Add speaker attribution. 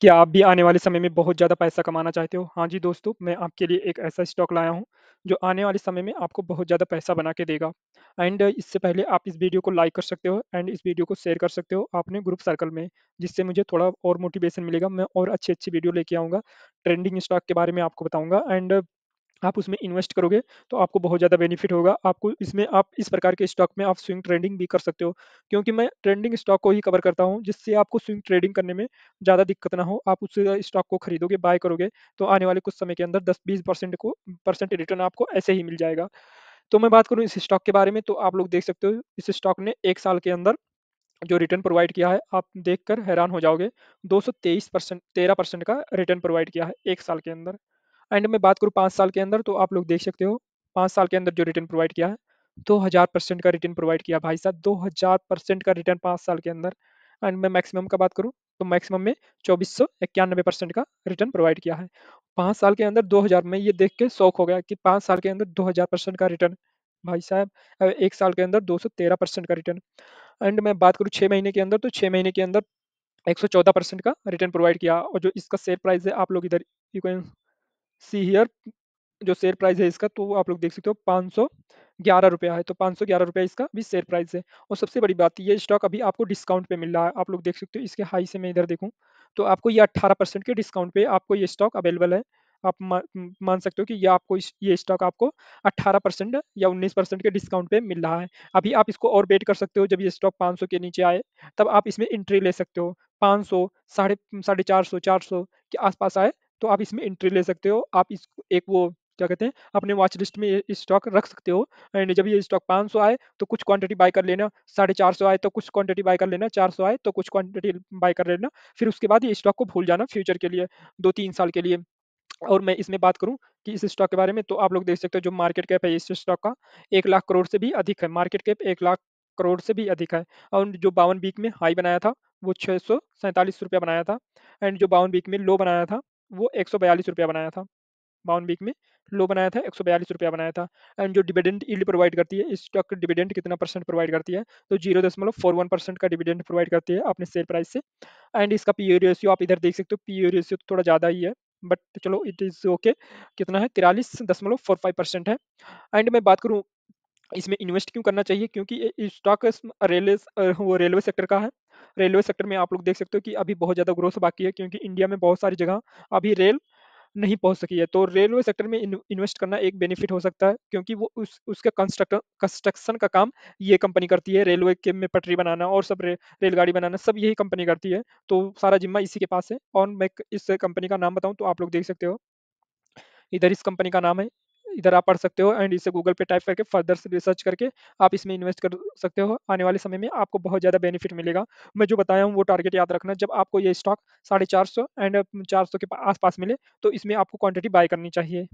Speaker 1: क्या आप भी आने वाले समय में बहुत ज़्यादा पैसा कमाना चाहते हो हाँ जी दोस्तों मैं आपके लिए एक ऐसा स्टॉक लाया हूँ जो आने वाले समय में आपको बहुत ज़्यादा पैसा बना के देगा एंड इससे पहले आप इस वीडियो को लाइक कर सकते हो एंड इस वीडियो को शेयर कर सकते हो अपने ग्रुप सर्कल में जिससे मुझे थोड़ा और मोटिवेशन मिलेगा मैं और अच्छी अच्छी वीडियो लेके आऊँगा ट्रेंडिंग स्टॉक के बारे में आपको बताऊँगा एंड आप उसमें इन्वेस्ट करोगे तो आपको बहुत ज़्यादा बेनिफिट होगा आपको इसमें आप इस प्रकार के स्टॉक में आप स्विंग ट्रेडिंग भी कर सकते हो क्योंकि मैं ट्रेंडिंग स्टॉक को ही कवर करता हूँ जिससे आपको स्विंग ट्रेडिंग करने में ज़्यादा दिक्कत ना हो आप उस स्टॉक को खरीदोगे बाय करोगे तो आने वाले कुछ समय के अंदर दस बीस परसेंट को परसेंट रिटर्न आपको ऐसे ही मिल जाएगा तो मैं बात करूँ इस स्टॉक के बारे में तो आप लोग देख सकते हो इस स्टॉक ने एक साल के अंदर जो रिटर्न प्रोवाइड किया है आप देखकर हैरान हो जाओगे 223 परसेंट तेरह परसेंट का रिटर्न प्रोवाइड किया है एक साल के अंदर एंड मैं बात करूँ पाँच साल के अंदर तो आप लोग देख सकते हो पाँच साल के अंदर जो रिटर्न प्रोवाइड किया है दो हज़ार परसेंट का रिटर्न प्रोवाइड किया भाई साहब दो हज़ार परसेंट का रिटर्न पाँच साल के अंदर एंड मैं मैक्सिमम का बात करूँ तो मैक्सिमम में चौबीस सौ इक्यानबे परसेंट का रिटर्न प्रोवाइड किया है पाँच साल के अंदर दो हज़ार में ये देख के शौक हो गया कि पाँच साल के अंदर दो हज़ार परसेंट का रिटर्न भाई साहब एक साल के अंदर दो सौ तेरह परसेंट का रिटर्न एंड मैं बात करूँ छः महीने के अंदर तो छः महीने के अंदर एक सौ चौदह परसेंट का रिटर्न प्रोवाइड किया और जो इसका शेयर प्राइस है आप लोग इधर यू कैन सी हियर जो शेयर प्राइस है इसका तो आप लोग देख सकते हो पाँच सौ ग्यारह रुपया है तो पाँच सौ ग्यारह रुपया इसका भी शेयर प्राइस है और सबसे बड़ी बात ये स्टॉक अभी आपको डिस्काउंट पे मिल रहा है आप लोग देख सकते हो इसके हाई से मैं इधर देखूँ तो आपको ये अट्ठारह परसेंट के डिस्काउंट पे आपको ये स्टॉक अवेलेबल है आप मान सकते हो कि यह आपको ये स्टॉक आपको अट्ठारह परसेंट या उन्नीस परसेंट के डिस्काउंट पे मिल रहा है अभी आप इसको और वेट कर सकते हो जब ये स्टॉक सौ के नीचे आए तब आप इसमें एंट्री ले सकते हो पाँच सौ साढ़े साढ़े चार सौ चार सौ के आसपास आए तो आप इसमें एंट्री ले सकते हो आप इस एक वो क्या कहते हैं अपने वॉच लिस्ट में स्टॉक रख सकते हो एंड जब ये स्टॉक 500 आए तो कुछ क्वांटिटी बाय कर लेना साढ़े चार सौ आए तो कुछ क्वांटिटी बाय कर लेना 400 आए तो कुछ क्वांटिटी बाय कर लेना फिर उसके बाद ये स्टॉक को भूल जाना फ्यूचर के लिए दो तीन साल के लिए और मैं इसमें बात करूं कि इस स्टॉक के बारे में तो आप लोग देख सकते हो जो मार्केट कैप है इस स्टॉक का एक लाख करोड़ से भी अधिक है मार्केट कैप एक लाख करोड़ से भी अधिक है और जो बावन वीक में हाई बनाया था वो छः सौ सैंतालीस रुपया बनाया था एंड जो बावन वीक में लो बनाया था वो एक सौ बयालीस रुपया बनाया था बावन वीक में लो बनाया था एक सौ बयालीस रुपया बनाया था एंड जो डिविडेंड ईल्ड प्रोवाइड करती है स्टॉक डिविडेंड कितना परसेंट प्रोवाइड करती है तो जीरो दशमलव फोर वन परसेंट का डिविडेंड प्रोवाइड करती है अपने सेल प्राइस से एंड इसका पी रेशियो आप इधर देख सकते हो पी रेशियो तो थोड़ा ज़्यादा ही है बट चलो इट इज़ ओके कितना है तिरालीस दशमलव फोर फाइव परसेंट है एंड मैं बात करूँ इसमें इन्वेस्ट क्यों करना चाहिए क्योंकि स्टॉक रेलवे वो रेलवे सेक्टर का है रेलवे सेक्टर में आप लोग देख सकते हो कि अभी बहुत ज़्यादा ग्रोथ बाकी है क्योंकि इंडिया में बहुत सारी जगह अभी रेल नहीं पहुंच सकी है तो रेलवे सेक्टर में इन्वेस्ट करना एक बेनिफिट हो सकता है क्योंकि वो उस उसका कंस्ट्रक्टर कंस्ट्रक्शन का काम ये कंपनी करती है रेलवे के में पटरी बनाना और सब रे, रेलगाड़ी बनाना सब यही कंपनी करती है तो सारा जिम्मा इसी के पास है और मैं इस कंपनी का नाम बताऊँ तो आप लोग देख सकते हो इधर इस कंपनी का नाम है इधर आप पढ़ सकते हो एंड इसे गूगल पे टाइप करके फर्दर से रिसर्च करके आप इसमें इन्वेस्ट कर सकते हो आने वाले समय में आपको बहुत ज़्यादा बेनिफिट मिलेगा मैं जो बताया हूँ वो टारगेट याद रखना जब आपको ये स्टॉक साढ़े चार सौ एंड चार सौ के आसपास मिले तो इसमें आपको क्वांटिटी बाय करनी चाहिए